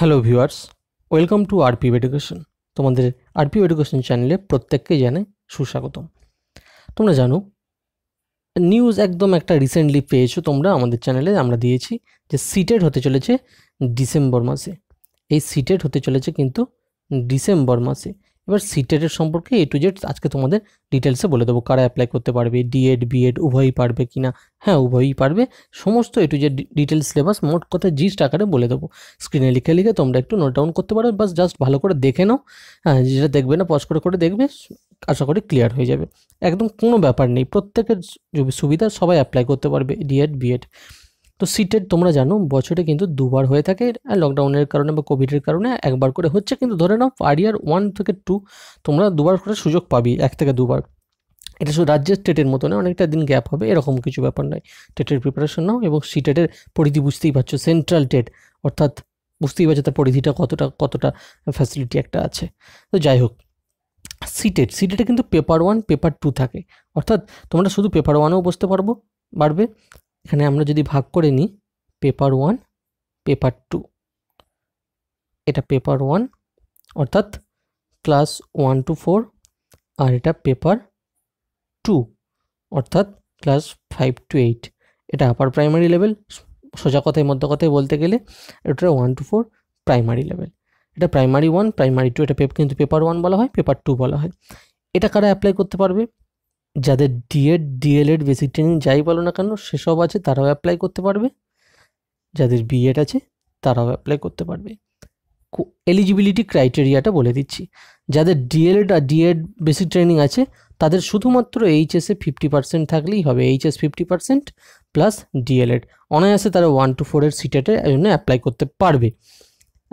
hello viewers welcome to RP Education তোমাদের RP Education চ্যানেলে প্রত্যেককে জানে সুস্বাগতম তোমরা জানো নিউজ একদম একটা রিসেন্টলি পেয়েছো তোমরা আমাদের চ্যানেলে আমরা দিয়েছি যে সিটেড হতে চলেছে ডিসেম্বর মাসে এই সিটেড হতে চলেছে কিন্তু ডিসেম্বর মাসে এবার সিটেটের সম্পর্কে এ টু জেড আজকে তোমাদের ডিটেলসে বলে দেবো কারা অ্যাপ্লাই করতে পারবে ডিএড বিএড উভয়ই পারবে কি না হ্যাঁ উভয়ই পারবে সমস্ত A to Z details syllabus মোট কথা জিস্ট আকারে বলে দেবো স্ক্রিনে লিখে লিখে তোমরা একটু নোট ডাউন করতে পারো বাস জাস্ট ভালো করে দেখে নাও হ্যাঁ যেটা দেখবে না পজ করে করে দেখবে আশা করি ক্লিয়ার হয়ে যাবে একদম কোনো ব্যাপার নেই প্রত্যেকের সুবিধা সবাই অ্যাপ্লাই করতে পারবে ডিএড বিএড তো সিটেড তোমরা জানো বছরে কিন্তু দুবার হয়ে থাকে লকডাউনের কারণে বা কোভিডের কারণে একবার করে হচ্ছে কিন্তু ধরে নাও পার ইয়ার ওয়ান থেকে টু তোমরা দুবার করে সুযোগ পাবি এক থেকে দুবার এটা শুধু রাজ্যের স্টেটের মতো না অনেকটা দিন গ্যাপ হবে এরকম কিছু ব্যাপার নয় টেটের প্রিপারেশন নাও এবং সিটেটের পরিধি বুঝতেই পারছো সেন্ট্রাল টেট অর্থাৎ বুঝতেই পারছো তার পরিধিটা কতটা কতটা ফ্যাসিলিটি একটা আছে তো যাই হোক সিটেট সিটেটে কিন্তু পেপার ওয়ান পেপার টু থাকে অর্থাৎ তোমরা শুধু পেপার ওয়ানেও বসতে পারবো বাড়বে এখানে আমরা যদি ভাগ করে নিই পেপার ওয়ান পেপার টু এটা পেপার ওয়ান অর্থাৎ ক্লাস ওয়ান টু ফোর আর এটা পেপার টু অর্থাৎ ক্লাস ফাইভ টু এইট এটা আপার প্রাইমারি লেভেল সোজা কথায় মধ্য কথায় বলতে গেলে এটা one to four primary level এটা প্রাইমারি ওয়ান প্রাইমারি টু এটা কিন্তু পেপার ওয়ান বলা হয় পেপার টু বলা হয় এটা কারা অ্যাপ্লাই করতে পারবে যাদের ডিএড ডিএলএড বেসিক ট্রেনিং যাই বলো না কেন সেসব আছে তারাও অ্যাপ্লাই করতে পারবে যাদের বিএড আছে তারাও অ্যাপ্লাই করতে পারবে এলিজিবিলিটি ক্রাইটেরিয়াটা বলে দিচ্ছি যাদের ডিএলএড আর ডিএড বেসিক ট্রেনিং আছে তাদের শুধুমাত্র এইচএসএ ফিফটি পার্সেন্ট থাকলেই হবে HS fifty percent plus DElEd অনায়াসে তারা ওয়ান টু ফোরের সিটেটে এই জন্য অ্যাপ্লাই করতে পারবে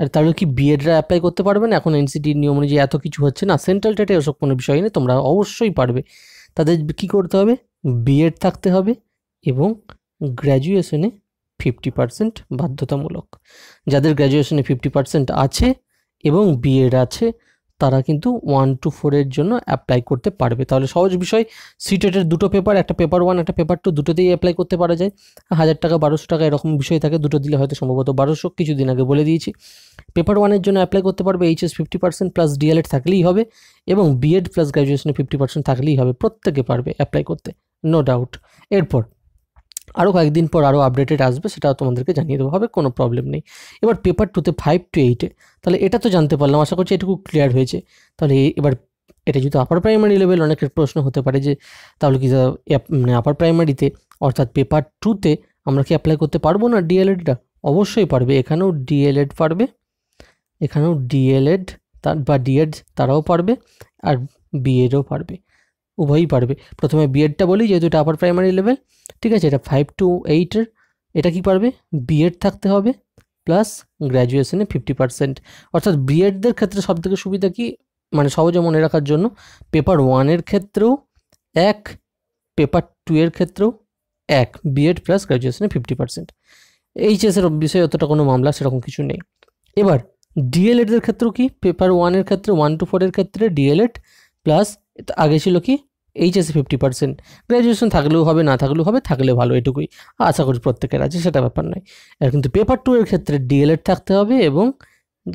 আর তাহলে কি বিএডরা অ্যাপ্লাই করতে পারবে না এখন এনসিটির নিয়ম অনুযায়ী এত কিছু হচ্ছে না সেন্ট্রাল টেটে এসব কোনো বিষয় নেই তোমরা অবশ্যই পারবে তাদের কি করতে হবে বিএড থাকতে হবে এবং গ্র্যাজুয়েশনে ফিফটি পার্সেন্ট বাধ্যতামূলক যাদের গ্র্যাজুয়েশনে ফিফটি পার্সেন্ট আছে এবং বিএড আছে তারা কিন্তু ওয়ান টু ফোরের জন্য অ্যাপ্লাই করতে পারবে তাহলে সহজ বিষয় সিটেটের দুটো পেপার একটা পেপার ওয়ান একটা পেপার টু দুটোতেই অ্যাপ্লাই করতে পারা যায় হাজার টাকা বারোশো টাকা এরকম বিষয় থাকে দুটো দিলে হয়তো সম্ভবত বারোশো কিছুদিন আগে বলে দিয়েছি পেপার ওয়ানের জন্য অ্যাপ্লাই করতে পারবে HS fifty percent plus DElEd থাকলেই হবে এবং বিএড প্লাস গ্র্যাজুয়েশনে ফিফটি পার্সেন্ট থাকলেই হবে প্রত্যেকে পারবে অ্যাপ্লাই করতে নো ডাউট এরপর আরও কয়েকদিন পর আরও আপডেটেড আসবে সেটাও তোমাদেরকে জানিয়ে দেওয়া হবে কোনো প্রবলেম নেই এবার পেপার টুতে ফাইভ টু এইটে তাহলে এটা তো জানতে পারলাম আশা করছি এটুকু ক্লিয়ার হয়েছে তাহলে এবার এটা যেহেতু আপার প্রাইমারি লেভেল অনেকের প্রশ্ন হতে পারে যে তাহলে কি মানে আপার প্রাইমারিতে অর্থাৎ পেপার টুতে আমরা কি অ্যাপ্লাই করতে পারবো না ডিএলএডটা অবশ্যই পারবে এখানেও ডিএলএড পারবে এখানেও ডিএলএড তার বা ডিএড তারাও পারবে আর বিএডও পারবে উভয়ই পারবে প্রথমে বিএডটা বলি যেহেতু এটা আপার প্রাইমারি লেভেল ঠিক আছে এটা ফাইভ টু এইটের এটা কি পারবে বিএড থাকতে হবে প্লাস গ্র্যাজুয়েশনে ফিফটি পার্সেন্ট অর্থাৎ বিএডদের ক্ষেত্রে সবথেকে সুবিধা কি মানে সহজে মনে রাখার জন্য পেপার ওয়ানের ক্ষেত্রেও এক পেপার টু এর ক্ষেত্রেও এক বিএড প্লাস গ্র্যাজুয়েশনে ফিফটি পার্সেন্ট এইচএসের বিষয়ে অতটা কোনো মামলা সেরকম কিছু নেই এবার ডিএলএডদের ক্ষেত্রেও কি পেপার ওয়ানের ক্ষেত্রে ওয়ান টু ফোরের ক্ষেত্রে ডিএলএড প্লাস আগে ছিল কি এইচএসে ফিফটি পার্সেন্ট গ্র্যাজুয়েশন থাকলেও হবে না থাকলেও হবে থাকলে ভালো এটুকুই আশা করি প্রত্যেকের আছে সেটা ব্যাপার নয় আর কিন্তু পেপার টু এর ক্ষেত্রে ডিএলএড থাকতে হবে এবং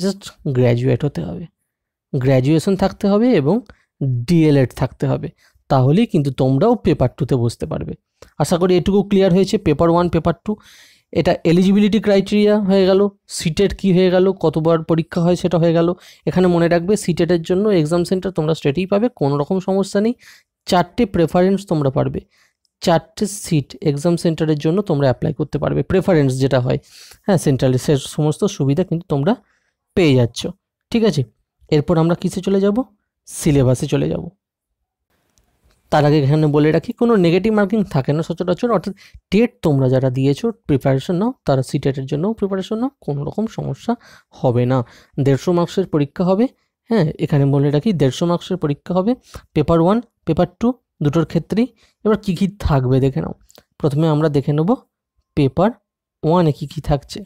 জাস্ট গ্র্যাজুয়েট হতে হবে গ্র্যাজুয়েশন থাকতে হবে এবং ডিএলএড থাকতে হবে তাহলেই কিন্তু তোমরাও পেপার টুতে বসতে পারবে আশা করি এটুকু ক্লিয়ার হয়েছে পেপার ওয়ান পেপার টু এটা এলিজিবিলিটি ক্রাইটেরিয়া হয়ে গেল সিটেট কি হয়ে গেল কতবার পরীক্ষা হয় সেটা হয়ে গেল এখানে মনে রাখবে সিটেটের জন্য এক্সাম সেন্টার তোমরা স্টেটেই পাবে কোনো রকম সমস্যা নেই চারটে প্রেফারেন্স তোমরা পারবে চারটে সিট এক্সাম সেন্টারের জন্য তোমরা অ্যাপ্লাই করতে পারবে প্রেফারেন্স যেটা হয় হ্যাঁ সেন্ট্রালে সে সমস্ত সুবিধা কিন্তু তোমরা পেয়ে যাচ্ছ ঠিক আছে এরপর আমরা কিসে চলে যাব সিলেবাসে চলে যাব তার আগে এখানে বলে রাখি কোনো নেগেটিভ মার্কিং থাকে না সচরাচর অর্থাৎ টেট তোমরা যারা দিয়েছো প্রিপারেশন নাও তারা সিটেটের জন্য প্রিপারেশন নাও কোনো রকম সমস্যা হবে না দেড়শো মার্কসের পরীক্ষা হবে হ্যাঁ এখানে বলে রাখি দেড়শো মার্কসের পরীক্ষা হবে পেপার ওয়ান পেপার টু দুটোর ক্ষেত্রেই এবার কী কী থাকবে দেখে নাও প্রথমে আমরা দেখে নেব পেপার ওয়ানে কী কী থাকছে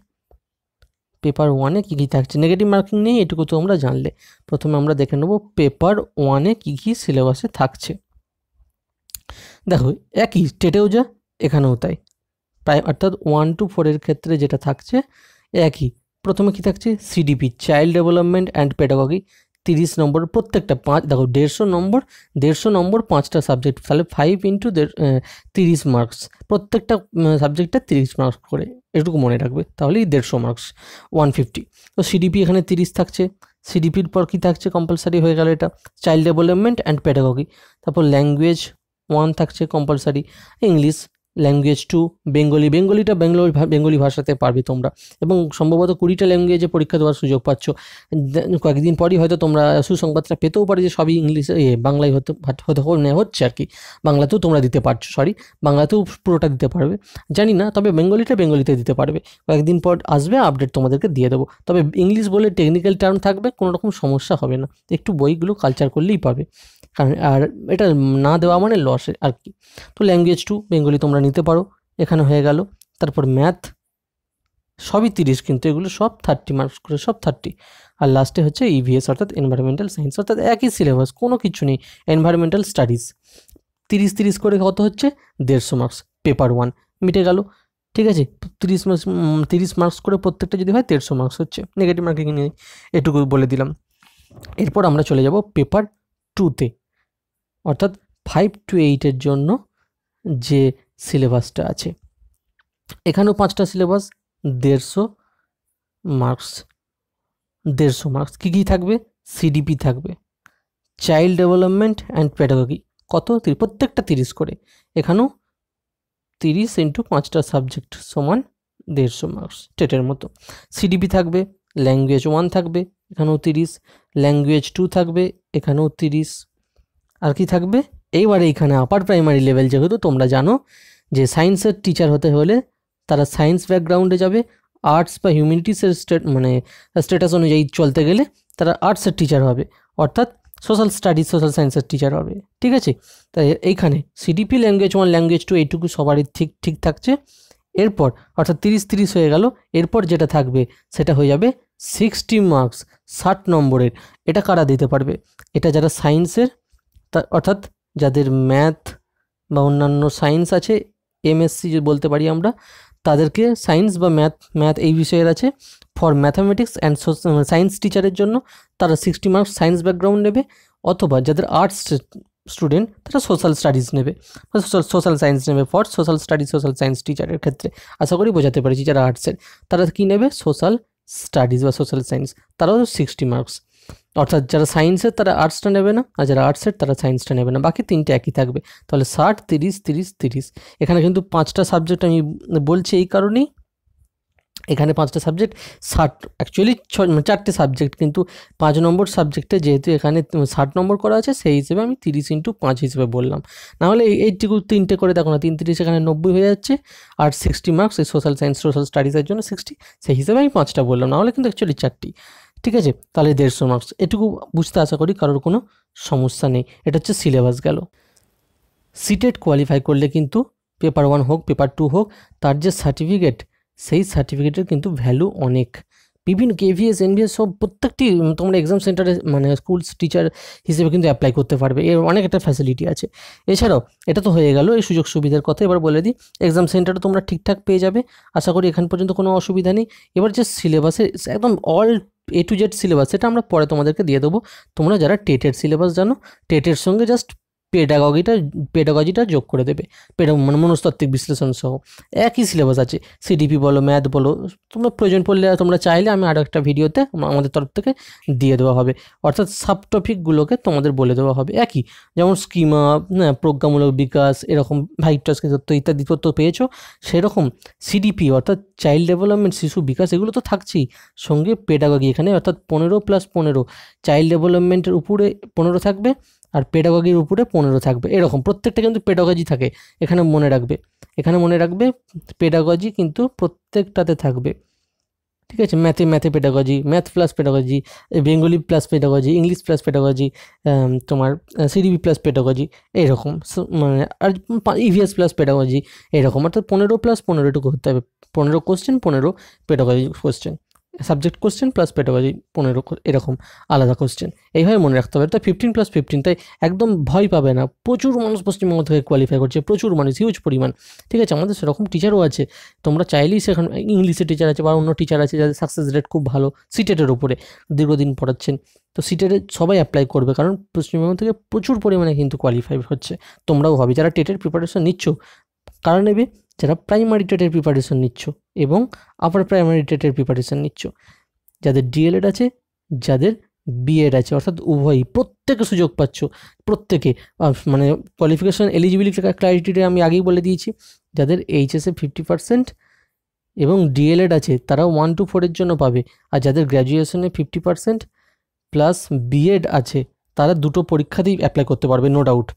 পেপার ওয়ানে কী কী থাকছে নেগেটিভ মার্কিং নেই এটুকু তো আমরা জানলে প্রথমে আমরা দেখে নেব পেপার ওয়ানে কী কী সিলেবাসে থাকছে দেখো একই স্টেটেও যা এখানেও তাই প্রাইম অর্থাৎ ওয়ান টু ফোরের ক্ষেত্রে যেটা থাকছে একই প্রথমে কি থাকছে CDP child development and pedagogy তিরিশ নম্বর প্রত্যেকটা পাঁচ দেখো দেড়শো নম্বর দেড়শো নম্বর পাঁচটা সাবজেক্ট তাহলে ফাইভ ইন্টু তিরিশ মার্কস প্রত্যেকটা সাবজেক্টটা তিরিশ মার্কস করে এটুকু মনে রাখবে তাহলেই দেড়শো মার্কস ওয়ান ফিফটি তো সিডিপি এখানে তিরিশ থাকছে সিডিপির পর কী থাকছে কম্পালসারি হয়ে গেল এটা চাইল্ড ডেভেলপমেন্ট অ্যান্ড প্যাডাগগি তারপর ল্যাঙ্গুয়েজ ওয়ান থাকছে compulsory English language two Bengali বেঙ্গলিটা বেঙ্গলি বেঙ্গলি ভাষাতে পারবে তোমরা এবং সম্ভবত কুড়িটা ল্যাঙ্গুয়েজে পরীক্ষা দেওয়ার সুযোগ পাচ্ছ কয়েকদিন পরই হয়তো তোমরা সুসংবাদটা পেতেও পারে যে সবই ইংলিশ এ বাংলায় হতে হতে মানে হচ্ছে আর কি বাংলাতেও তোমরা দিতে পারছো সরি বাংলাতেও পুরোটা দিতে পারবে জানি না তবে বেঙ্গলিটা বেঙ্গলিতে দিতে পারবে কয়েকদিন পর আসবে আপডেট তোমাদেরকে দিয়ে দেবো তবে ইংলিশ বলে টেকনিক্যাল টার্ম থাকবে কোনো রকম সমস্যা হবে না একটু বইগুলো কালচার করলেই পাবে কারণ আর এটা না দেওয়া মানে লস আর কি তো ল্যাঙ্গুয়েজ টু বেঙ্গলি তোমরা নিতে পারো এখানে হয়ে গেল তারপর ম্যাথ সবই তিরিশ কিন্তু এগুলো সব থার্টি মার্কস করে সব থার্টি আর লাস্টে হচ্ছে ইভিএস e অর্থাৎ এনভায়রনমেন্টাল সায়েন্স অর্থাৎ একই সিলেবাস কোনো কিছু নেই এনভায়রনমেন্টাল স্টাডিজ তিরিশ তিরিশ করে কত হচ্ছে দেড়শো মার্কস পেপার ওয়ান মিটে গেল ঠিক আছে তিরিশ মার্কস তিরিশ মার্কস করে প্রত্যেকটা যদি হয় দেড়শো মার্কস হচ্ছে নেগেটিভ মার্কিং নিয়ে এটুকু বলে দিলাম এরপর আমরা চলে যাব পেপার টুতে অর্থাৎ ফাইভ টু এইটের জন্য যে সিলেবাসটা আছে এখানেও পাঁচটা সিলেবাস দেড়শো মার্কস দেড়শো মার্কস কী কী থাকবে সিডিপি থাকবে চাইল্ড ডেভেলপমেন্ট অ্যান্ড প্যাডাগজি কত প্রত্যেকটা তিরিশ করে এখানেও তিরিশ ইন্টু পাঁচটা সাবজেক্ট সমান দেড়শো মার্কস টেটের মতো সিডিপি থাকবে ল্যাঙ্গুয়েজ ওয়ান থাকবে এখানেও তিরিশ ল্যাঙ্গুয়েজ টু থাকবে এখানেও তিরিশ আর কি থাকবে এইবার এইখানে আপার প্রাইমারি লেভেল যেহেতু তোমরা জানো যে সায়েন্সের টিচার হতে হলে তারা সায়েন্স ব্যাকগ্রাউন্ডে যাবে আর্টস বা হিউম্যানিটিসের স্টেট মানে স্ট্যাটাস অনুযায়ী চলতে গেলে তারা আর্টসের টিচার হবে অর্থাৎ সোশ্যাল স্টাডিজ সোশ্যাল সায়েন্সের টিচার হবে ঠিক আছে তাই এইখানে CDP language one language two এইটুকু সবারই ঠিক ঠিক থাকছে এরপর অর্থাৎ তিরিশ তিরিশ হয়ে গেল এরপর যেটা থাকবে সেটা হয়ে যাবে সিক্সটি মার্কস ষাট নম্বরের এটা কারা দিতে পারবে এটা যারা সায়েন্সের অর্থাৎ যাদের ম্যাথ বা অন্যান্য সায়েন্স আছে এমএসসি বলতে পারি আমরা তাদেরকে সায়েন্স বা ম্যাথ ম্যাথ এই বিষয়ের আছে ফর ম্যাথামেটিক্স অ্যান্ড সায়েন্স টিচারের জন্য তারা সিক্সটি মার্কস সায়েন্স ব্যাকগ্রাউন্ড নেবে অথবা যাদের আর্টস স্টুডেন্ট তারা সোশ্যাল স্টাডিজ নেবে সোশ্যাল সোশ্যাল সায়েন্স নেবে for social studies social science টিচারের ক্ষেত্রে আশা করি বোঝাতে পারছি যারা আর্টসের তারা কী নেবে সোশ্যাল স্টাডিজ বা সোশ্যাল সায়েন্স তারাও সিক্সটি মার্কস অর্থাৎ যারা সায়েন্সের তারা আর্টসটা নেবে না আর যারা আর্টসের তারা সায়েন্সটা নেবে না বাকি তিনটে একই থাকবে তাহলে ষাট তিরিশ তিরিশ তিরিশ এখানে কিন্তু পাঁচটা সাবজেক্ট আমি বলছি এই কারণেই এখানে পাঁচটা সাবজেক্ট ষাট অ্যাকচুয়ালি মানে ছ চারটে সাবজেক্ট কিন্তু পাঁচ নম্বর সাবজেক্টে যেহেতু এখানে ষাট নম্বর করা আছে সেই হিসেবে আমি তিরিশ ইন্টু পাঁচ হিসেবে বললাম নাহলে এইটুকু তিনটে করে দেখো না তিন তিরিশ এখানে নব্বই হয়ে যাচ্ছে আর সিক্সটি মার্কস এই সোশ্যাল সায়েন্স সোশ্যাল স্টাডিজের জন্য সিক্সটি সেই হিসেবে আমি পাঁচটা বললাম নাহলে কিন্তু অ্যাকচুয়ালি চারটি ঠিক আছে তাহলে দেড়শো মার্কস এটুকু বুঝতে আশা করি কারোর কোনো সমস্যা নেই এটা হচ্ছে সিলেবাস গেল সিটেড কোয়ালিফাই করলে কিন্তু পেপার ওয়ান হোক পেপার টু হোক তার যে সার্টিফিকেট সেই সার্টিফিকেটের কিন্তু ভ্যালু অনেক বিভিন্ন কেভিএস এনভিএস সব প্রত্যেকটি তোমরা এক্সাম সেন্টারে মানে স্কুলস টিচার হিসেবে কিন্তু অ্যাপ্লাই করতে পারবে এর অনেক একটা ফ্যাসিলিটি আছে এছাড়াও এটা তো হয়ে গেল এই সুযোগ সুবিধার কথা এবার বলে দিই এক্সাম সেন্টারে তোমরা ঠিকঠাক পেয়ে যাবে আশা করি এখান পর্যন্ত কোনো অসুবিধা নেই এবার যে সিলেবাসে একদম all A to Z syllabus সেটা আমরা পরে তোমাদেরকে দিয়ে দেবো তোমরা যারা টেটের সিলেবাস জানো টেটের সঙ্গে জাস্ট পেডাগজিটা পেডাগজিটা যোগ করে দেবে পেডা মানে মনস্তাত্ত্বিক বিশ্লেষণ সহ একই সিলেবাস আছে সিডিপি বলো ম্যাথ বলো তোমরা প্রয়োজন পড়লে তোমরা চাইলে আমি আরও একটা ভিডিওতে আমাদের তরফ থেকে দিয়ে দেওয়া হবে অর্থাৎ সাব টপিকগুলোকে তোমাদের বলে দেওয়া হবে একই যেমন স্কিমা হ্যাঁ প্রজ্ঞামূলক বিকাশ এরকম ভাইটাসকে তথ্য ইত্যাদি তথ্য পেয়েছো সেরকম সিডিপি অর্থাৎ চাইল্ড ডেভেলপমেন্ট শিশু বিকাশ এগুলো তো থাকছেই সঙ্গে পেডাগজি এখানে অর্থাৎ পনেরো প্লাস পনেরো চাইল্ড ডেভেলপমেন্টের উপরে পনেরো থাকবে আর পেডাগজির উপরে পনেরো থাকবে এরকম প্রত্যেকটা কিন্তু পেডাগজি থাকে এখানে মনে রাখবে এখানে মনে রাখবে পেডাগজি কিন্তু প্রত্যেকটাতে থাকবে ঠিক আছে ম্যাথে ম্যাথে pedagogy math plus pedagogy Bengali plus pedagogy English plus pedagogy তোমার সিডিবি প্লাস পেডাগজি এরকম মানে আর ইভিএস প্লাস পেডাগজি এরকম অর্থাৎ পনেরো প্লাস পনেরোটুকু হতে হবে পনেরো কোশ্চেন পনেরো pedagogy question subject question plus পেটাবাজি পনেরো এরকম আলাদা কোশ্চেন এইভাবে মনে রাখতে হবে তাই ফিফটিন প্লাস ফিফটিন তাই একদম ভয় পাবে না প্রচুর মানুষ পশ্চিমবঙ্গ থেকে কোয়ালিফাই করছে প্রচুর মানুষ হিউজ পরিমাণ ঠিক আছে আমাদের সেরকম টিচারও আছে তোমরা চাইলেই সেখানে ইংলিশের টিচার আছে বা অন্য টিচার আছে যাদের সাকসেস রেট খুব ভালো সিটেটের e উপরে দীর্ঘদিন পড়াচ্ছেন তো সিটেটে e সবাই অ্যাপ্লাই করবে কারণ পশ্চিমবঙ্গ থেকে প্রচুর পরিমাণে কিন্তু কোয়ালিফাই হচ্ছে তোমরাও হবে যারা টেটের e প্রিপারেশন নিচ্ছ কারণ নেবে যারা প্রাইমারি টেটের প্রিপারেশন নিচ্ছ এবং আপার প্রাইমারি টেটের প্রিপারেশন নিচ্ছ যাদের ডিএলএড আছে যাদের বিএড আছে অর্থাৎ উভয়ই প্রত্যেকে সুযোগ পাচ্ছ প্রত্যেকে মানে কোয়ালিফিকেশন এলিজিবিলিটি ক্রাইটেরিয়া আমি আগেই বলে দিয়েছি যাদের এইচএসএ ফিফটি পার্সেন্ট এবং ডিএলএড আছে তারা ওয়ান টু ফোরের জন্য পাবে আর যাদের গ্র্যাজুয়েশনে ফিফটি পার্সেন্ট প্লাস বিএড আছে তারা দুটো পরীক্ষাতেই অ্যাপ্লাই করতে পারবে no doubt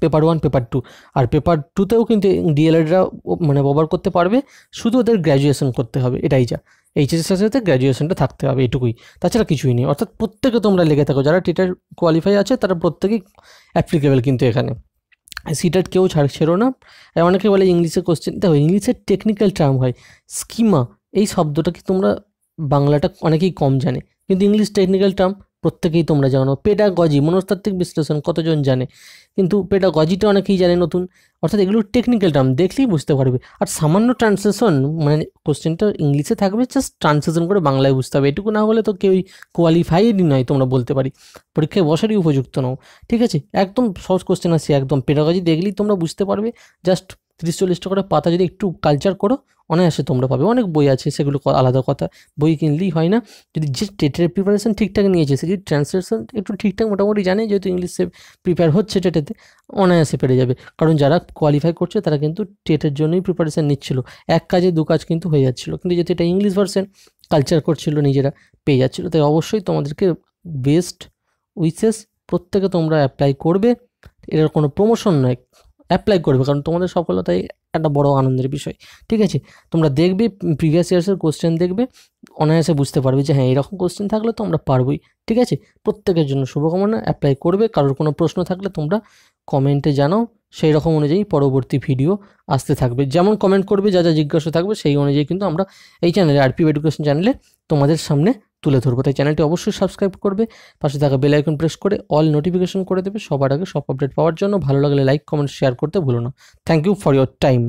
paper one paper two আর পেপার টুতেও কিন্তু ডিএলএডরা মানে ব্যবহার করতে পারবে শুধু ওদের গ্র্যাজুয়েশন করতে হবে এটাই যা এইচএসের সাথে গ্র্যাজুয়েশনটা থাকতে হবে এটুকুই তাছাড়া কিছুই নেই অর্থাৎ প্রত্যেকে তোমরা লেগে থাকো যারা টিটার কোয়ালিফাই e আছে তারা প্রত্যেকেই অ্যাপ্লিকেবল কিন্তু এখানে সিটার e কেউ ছাড় ছেড়ো না অনেকে বলে ইংলিশে কোশ্চেন দেখো ইংলিশের টেকনিক্যাল টার্ম হয় স্কিমা এই শব্দটা কি তোমরা বাংলাটা অনেকেই কম জানে কিন্তু ইংলিশ টেকনিক্যাল টার্ম প্রত্যেকেই তোমরা জানো পেডাগজি মনস্তাত্ত্বিক বিশ্লেষণ কতজন জানে কিন্তু পেডাগজিটা অনেকেই জানে নতুন অর্থাৎ এগুলো টেকনিক্যাল টার্ম দেখলেই বুঝতে পারবে আর সামান্য ট্রান্সলেশন মানে কোশ্চেনটা ইংলিশে থাকবে জাস্ট ট্রান্সলেশন করে বাংলায় বুঝতে হবে এটুকু না হলে তো কেউই কোয়ালিফাইডই নয় তোমরা বলতে পারি পরীক্ষায় বসারই উপযুক্ত নও ঠিক আছে একদম সহজ কোশ্চেন আছে একদম পেডাগজি দেখলেই তোমরা বুঝতে পারবে জাস্ট তিরিশ চল্লিশটা করে পাতা যদি একটু কালচার করো অনায়াসে তোমরা পাবে অনেক বই আছে সেগুলো আলাদা কথা বই কিনলেই হয় না যদি যে টেটের প্রিপারেশন ঠিকঠাক নিয়েছে সে যদি ট্রান্সলেশন একটু ঠিকঠাক মোটামুটি জানে যেহেতু ইংলিশে প্রিপেয়ার হচ্ছে টেটেতে অনায়াসে পেরে যাবে কারণ যারা কোয়ালিফাই করছে তারা কিন্তু টেটের জন্যই প্রিপারেশান নিচ্ছিল এক কাজে দু কাজ কিন্তু হয়ে যাচ্ছিলো কিন্তু যেহেতু এটা ইংলিশ ভার্সেন কালচার করছিল নিজেরা পেয়ে যাচ্ছিলো তাই অবশ্যই তোমাদেরকে বেস্ট উইসেস প্রত্যেকে তোমরা অ্যাপ্লাই করবে এটার কোনো প্রমোশন নয় অ্যাপ্লাই করবে কারণ তোমাদের সফলতায় একটা বড় আনন্দের বিষয় ঠিক আছে তোমরা দেখবে প্রিভিয়াস ইয়ার্সের কোশ্চেন দেখবে অনায়াসে বুঝতে পারবে যে হ্যাঁ এরকম কোশ্চেন থাকলে তো আমরা পারবই ঠিক আছে প্রত্যেকের জন্য শুভকামনা অ্যাপ্লাই করবে কারোর কোনো প্রশ্ন থাকলে তোমরা কমেন্টে জানাও সেই রকম অনুযায়ী পরবর্তী ভিডিও আসতে থাকবে যেমন কমেন্ট করবে যা যা জিজ্ঞাসা থাকবে সেই অনুযায়ী কিন্তু আমরা এই চ্যানেলে আরপি এডুকেশন চ্যানেলে তোমাদের সামনে তুলে ধরবো তাই চ্যানেলটি অবশ্যই সাবস্ক্রাইব করবে পাশে থাকা বেলাইকন প্রেস করে অল নোটিফিকেশন করে দেবে সবার আগে সব আপডেট পাওয়ার জন্য ভালো লাগলে লাইক কমেন্ট শেয়ার করতে ভুলো না thank you for your time